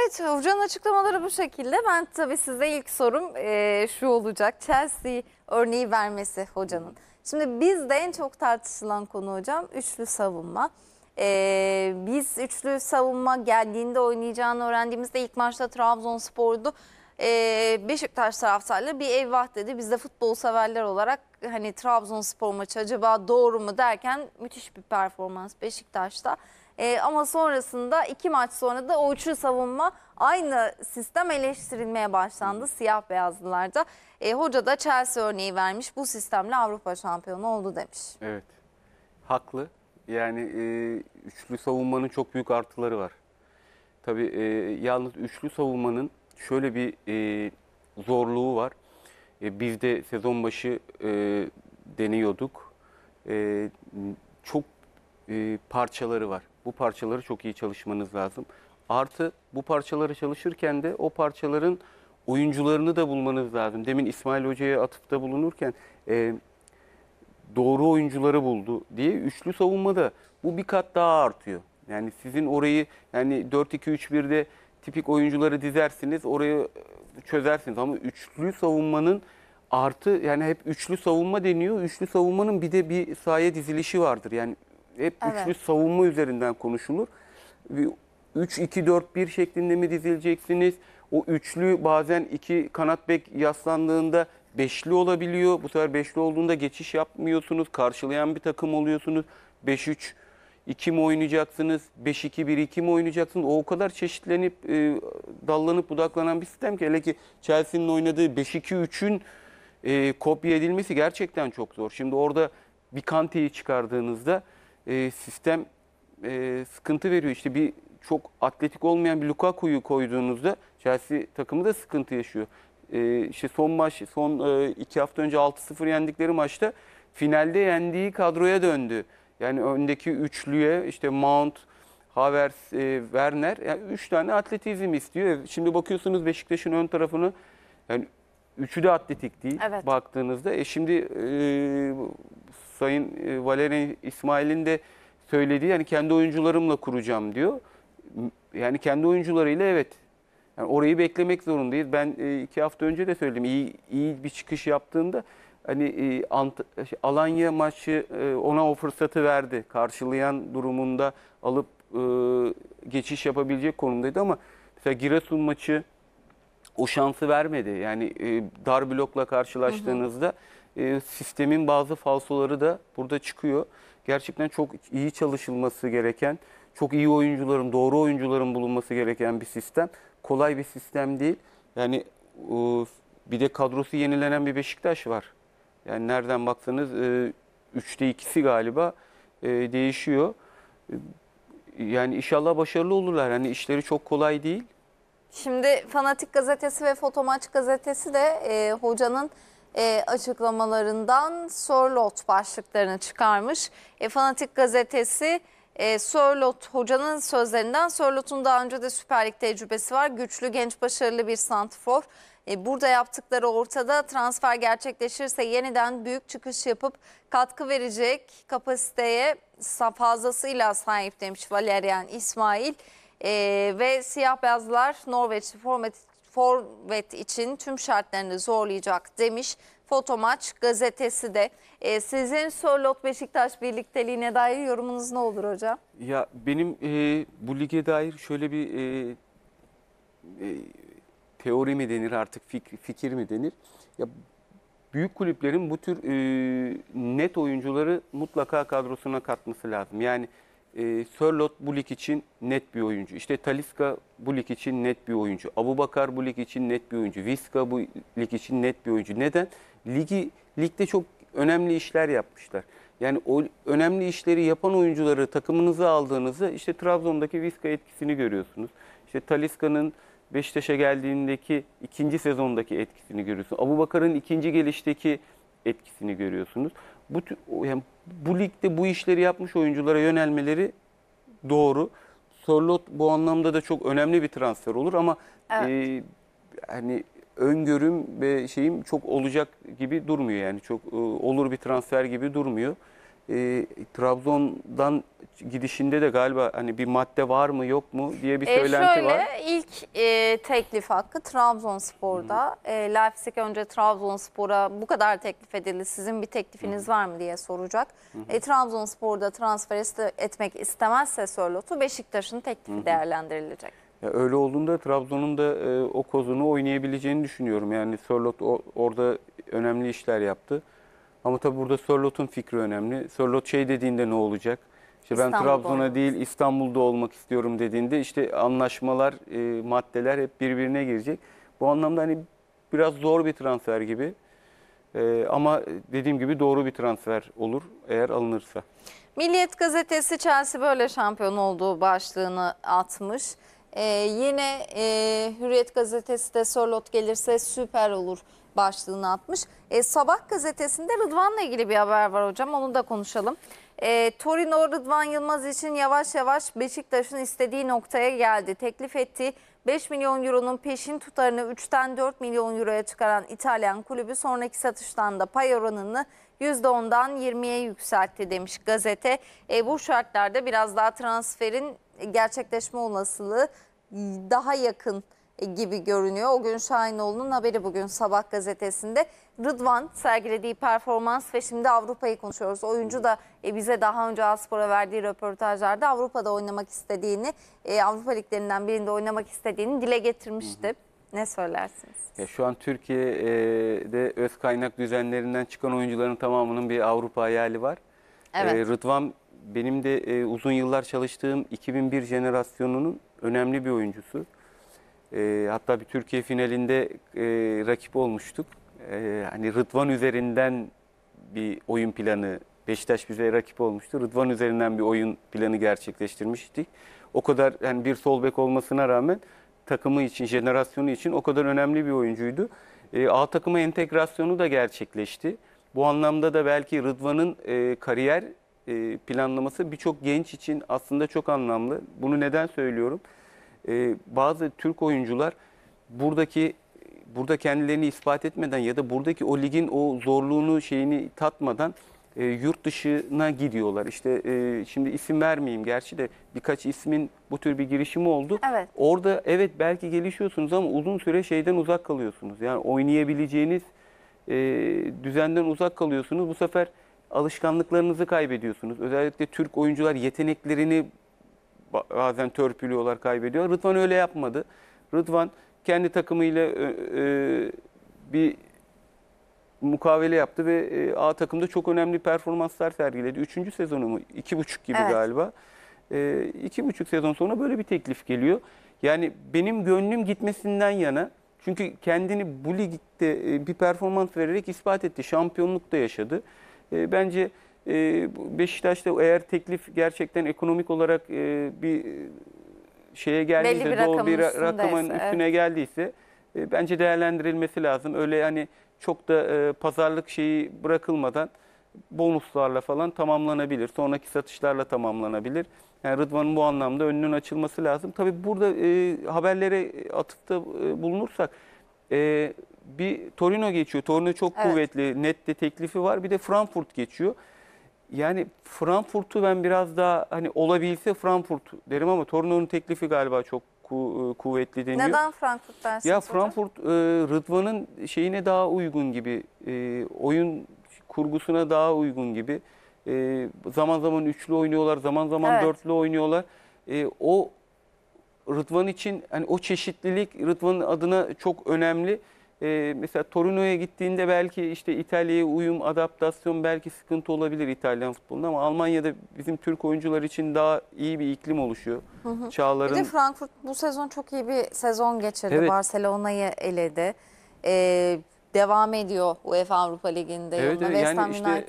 Evet hocanın açıklamaları bu şekilde. Ben tabii size ilk sorum e, şu olacak. Chelsea örneği vermesi hocanın. Şimdi bizde en çok tartışılan konu hocam üçlü savunma. E, biz üçlü savunma geldiğinde oynayacağını öğrendiğimizde ilk maçta Trabzonspor'du. E, Beşiktaş taraftarları bir eyvah dedi. Biz de futbol severler olarak hani Trabzonspor maçı acaba doğru mu derken müthiş bir performans Beşiktaş'ta. E, ama sonrasında iki maç sonra da o üçlü savunma aynı sistem eleştirilmeye başlandı siyah beyazlılarda. E, ee, hoca da Chelsea örneği vermiş bu sistemle Avrupa şampiyonu oldu demiş. Evet haklı yani e, üçlü savunmanın çok büyük artıları var. Tabii e, yalnız üçlü savunmanın şöyle bir e, zorluğu var. E, biz de sezon başı e, deniyorduk. E, çok e, parçaları var. Bu parçaları çok iyi çalışmanız lazım. Artı bu parçaları çalışırken de o parçaların oyuncularını da bulmanız lazım. Demin İsmail Hoca'ya atıfta bulunurken e, doğru oyuncuları buldu diye üçlü savunmada bu bir kat daha artıyor. Yani sizin orayı yani 4-2-3-1'de tipik oyuncuları dizersiniz orayı çözersiniz ama üçlü savunmanın artı yani hep üçlü savunma deniyor. Üçlü savunmanın bir de bir sahaya dizilişi vardır. Yani hep evet. üçlü savunma üzerinden konuşulur. 3-2-4-1 şeklinde mi dizileceksiniz? O üçlü bazen iki kanat bek yaslandığında beşli olabiliyor. Bu sefer beşli olduğunda geçiş yapmıyorsunuz. Karşılayan bir takım oluyorsunuz. 5-3 2 mi oynayacaksınız? 5-2-1-2 mi oynayacaksınız? O, o kadar çeşitlenip e, dallanıp budaklanan bir sistem ki hele ki Chelsea'nin oynadığı 5-2-3'ün e, kopya edilmesi gerçekten çok zor. Şimdi orada bir Kante'yi çıkardığınızda e, sistem e, sıkıntı veriyor. İşte bir çok atletik olmayan bir Lukaku'yu koyduğunuzda Chelsea takımı da sıkıntı yaşıyor. E, işte son maç, son e, iki hafta önce 6-0 yendikleri maçta finalde yendiği kadroya döndü. Yani öndeki üçlüye işte Mount, Havertz, e, Werner. Yani üç tane atletizm istiyor. E, şimdi bakıyorsunuz Beşiktaş'ın ön tarafını yani üçü de atletik değil evet. baktığınızda. E şimdi e, Sayın e, İsmail'in de söylediği yani kendi oyuncularımla kuracağım diyor. Yani kendi oyuncularıyla evet. Yani orayı beklemek zorundayız. Ben e, iki hafta önce de söyledim. İyi, iyi bir çıkış yaptığında hani e, Ant şey, Alanya maçı e, ona o fırsatı verdi. Karşılayan durumunda alıp geçiş yapabilecek konumdaydı ama mesela Giresun maçı o şansı vermedi. Yani dar blokla karşılaştığınızda hı hı e, sistemin bazı falsoları da burada çıkıyor. Gerçekten çok iyi çalışılması gereken, çok iyi oyuncuların, doğru oyuncuların bulunması gereken bir sistem. Kolay bir sistem değil. Yani e, bir de kadrosu yenilenen bir Beşiktaş var. Yani nereden baksanız e, 3'te 2'si galiba e, değişiyor. E, yani inşallah başarılı olurlar. Hani işleri çok kolay değil. Şimdi Fanatik Gazetesi ve Fotomaç Gazetesi de e, hocanın e, açıklamalarından Sörlot başlıklarını çıkarmış. E, Fanatik gazetesi e, Sörlot hocanın sözlerinden Sörlot'un daha önce de Süper Lig tecrübesi var. Güçlü, genç, başarılı bir santifor. E, burada yaptıkları ortada transfer gerçekleşirse yeniden büyük çıkış yapıp katkı verecek kapasiteye fazlasıyla sahip demiş Valerian İsmail. E, ve siyah beyazlar Norveç format forvet için tüm şartlarını zorlayacak demiş. Fotomaç gazetesi de. E, sizin Sörlot Beşiktaş birlikteliğine dair yorumunuz ne olur hocam? Ya benim e, bu lige dair şöyle bir e, e, teori mi denir artık fikir, fikir mi denir? Ya büyük kulüplerin bu tür e, net oyuncuları mutlaka kadrosuna katması lazım. Yani e, Sörlot bu lig için net bir oyuncu. İşte Taliska bu lig için net bir oyuncu. Abubakar bu lig için net bir oyuncu. Viska bu lig için net bir oyuncu. Neden? Ligi ligde çok önemli işler yapmışlar. Yani o önemli işleri yapan oyuncuları takımınıza aldığınızda işte Trabzon'daki Viska etkisini görüyorsunuz. İşte Taliska'nın Beşiktaş'a geldiğindeki ikinci sezondaki etkisini görüyorsunuz. Abubakar'ın ikinci gelişteki etkisini görüyorsunuz bu yani bu ligde bu işleri yapmış oyunculara yönelmeleri doğru. Sörlot bu anlamda da çok önemli bir transfer olur ama evet. e, hani öngörüm ve şeyim çok olacak gibi durmuyor yani çok e, olur bir transfer gibi durmuyor e, Trabzon'dan gidişinde de galiba hani bir madde var mı yok mu diye bir ee, söylenti şöyle, var. ilk e, teklif hakkı Trabzonspor'da. Hmm. E, ee, Leipzig önce Trabzonspor'a bu kadar teklif edildi. Sizin bir teklifiniz hmm. var mı diye soracak. Hmm. E, Trabzonspor'da transfer etmek istemezse Sörlot'u Beşiktaş'ın teklifi hmm. değerlendirilecek. Ya öyle olduğunda Trabzon'un da e, o kozunu oynayabileceğini düşünüyorum. Yani Sörlot orada önemli işler yaptı. Ama tabii burada Sörlot'un fikri önemli. Sörlot şey dediğinde ne olacak? İşte ben Trabzon'a değil İstanbul'da olmak istiyorum dediğinde işte anlaşmalar, e, maddeler hep birbirine girecek. Bu anlamda hani biraz zor bir transfer gibi. E, ama dediğim gibi doğru bir transfer olur eğer alınırsa. Milliyet gazetesi Chelsea böyle şampiyon olduğu başlığını atmış. Ee, yine e, Hürriyet gazetesi de Sörlot gelirse süper olur başlığını atmış. E, Sabah gazetesinde Rıdvan'la ilgili bir haber var hocam onu da konuşalım. E, Torino Rıdvan Yılmaz için yavaş yavaş Beşiktaş'ın istediği noktaya geldi. Teklif etti. 5 milyon euronun peşin tutarını 3'ten 4 milyon euroya çıkaran İtalyan kulübü sonraki satıştan da pay oranını %10'dan 20'ye yükseltti demiş gazete. E, bu şartlarda biraz daha transferin gerçekleşme olasılığı daha yakın gibi görünüyor. O gün Şahinoğlu'nun haberi bugün Sabah gazetesinde. Rıdvan sergilediği performans ve şimdi Avrupa'yı konuşuyoruz. Oyuncu da e, bize daha önce Aspor'a verdiği röportajlarda Avrupa'da oynamak istediğini, e, Avrupa liglerinden birinde oynamak istediğini dile getirmişti. Hı hı. Ne söylersiniz? Ya şu an Türkiye'de öz kaynak düzenlerinden çıkan oyuncuların tamamının bir Avrupa hayali var. E, evet. Rıdvan benim de uzun yıllar çalıştığım 2001 jenerasyonunun önemli bir oyuncusu. E, hatta bir Türkiye finalinde e, rakip olmuştuk. E, hani Rıdvan üzerinden bir oyun planı, Beşiktaş bize rakip olmuştu. Rıdvan üzerinden bir oyun planı gerçekleştirmiştik. O kadar yani bir sol bek olmasına rağmen takımı için, jenerasyonu için o kadar önemli bir oyuncuydu. E, A takıma entegrasyonu da gerçekleşti. Bu anlamda da belki Rıdvan'ın e, kariyer e, planlaması birçok genç için aslında çok anlamlı. Bunu neden söylüyorum? e, bazı Türk oyuncular buradaki burada kendilerini ispat etmeden ya da buradaki o ligin o zorluğunu şeyini tatmadan e, yurt dışına gidiyorlar. İşte e, şimdi isim vermeyeyim gerçi de birkaç ismin bu tür bir girişimi oldu. Evet. Orada evet belki gelişiyorsunuz ama uzun süre şeyden uzak kalıyorsunuz. Yani oynayabileceğiniz e, düzenden uzak kalıyorsunuz. Bu sefer alışkanlıklarınızı kaybediyorsunuz. Özellikle Türk oyuncular yeteneklerini bazen törpülüyorlar, kaybediyor. Rıdvan öyle yapmadı. Rıdvan kendi takımıyla e, e, bir mukavele yaptı ve e, A takımda çok önemli performanslar sergiledi. Üçüncü sezonu mu? İki buçuk gibi evet. galiba. E, iki buçuk sezon sonra böyle bir teklif geliyor. Yani benim gönlüm gitmesinden yana çünkü kendini bu ligde e, bir performans vererek ispat etti. Şampiyonluk da yaşadı. E, bence ee, Beşiktaş'ta eğer teklif gerçekten ekonomik olarak e, bir e, şeye geldiyse, Belli bir doğru bir rakamın, üstüne evet. geldiyse e, bence değerlendirilmesi lazım. Öyle hani çok da pazarlık şeyi bırakılmadan bonuslarla falan tamamlanabilir. Sonraki satışlarla tamamlanabilir. Yani Rıdvan'ın bu anlamda önünün açılması lazım. Tabii burada haberlere atıfta bulunursak bir Torino geçiyor. Torino çok evet. kuvvetli, nette teklifi var. Bir de Frankfurt geçiyor. Yani Frankfurt'u ben biraz daha hani olabilse Frankfurt derim ama Torino'nun teklifi galiba çok e, kuvvetli deniyor. Neden Frankfurt dersiniz? Ya Frankfurt e, Rıdvan'ın şeyine daha uygun gibi, e, oyun kurgusuna daha uygun gibi. E, zaman zaman üçlü oynuyorlar, zaman zaman evet. dörtlü oynuyorlar. E, o Rıdvan için hani o çeşitlilik Rıdvan'ın adına çok önemli e, mesela Torino'ya gittiğinde belki işte İtalya'ya uyum, adaptasyon belki sıkıntı olabilir İtalyan futbolunda ama Almanya'da bizim Türk oyuncular için daha iyi bir iklim oluşuyor. Hı hı. Çağlar'ın... Bir de Frankfurt bu sezon çok iyi bir sezon geçirdi. Evet. Barcelona'yı eledi. Ee, devam ediyor UEFA Avrupa Ligi'nde. Evet, evet. yani Işte,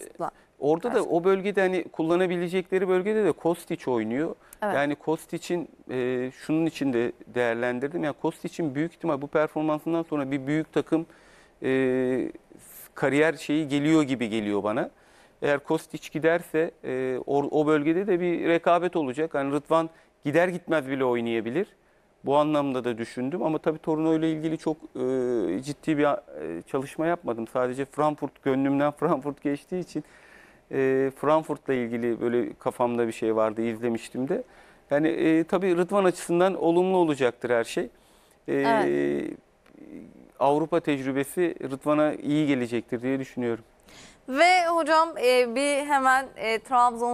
Orada Biraz. da o bölgede hani kullanabilecekleri bölgede de Kostić oynuyor. Evet. Yani Kostić'in e, şunun için de değerlendirdim. Yani Kostić'in büyük ihtimal bu performansından sonra bir büyük takım e, kariyer şeyi geliyor gibi geliyor bana. Eğer Kostić giderse e, o, o bölgede de bir rekabet olacak. Yani Rıdvan gider gitmez bile oynayabilir. Bu anlamda da düşündüm ama tabii Torino ile ilgili çok e, ciddi bir e, çalışma yapmadım. Sadece Frankfurt gönlümden Frankfurt geçtiği için e, Frankfurt'la ilgili böyle kafamda bir şey vardı izlemiştim de. Yani e, tabii Rıdvan açısından olumlu olacaktır her şey. E, evet. Avrupa tecrübesi Rıdvan'a iyi gelecektir diye düşünüyorum. Ve hocam e, bir hemen e, Trabzon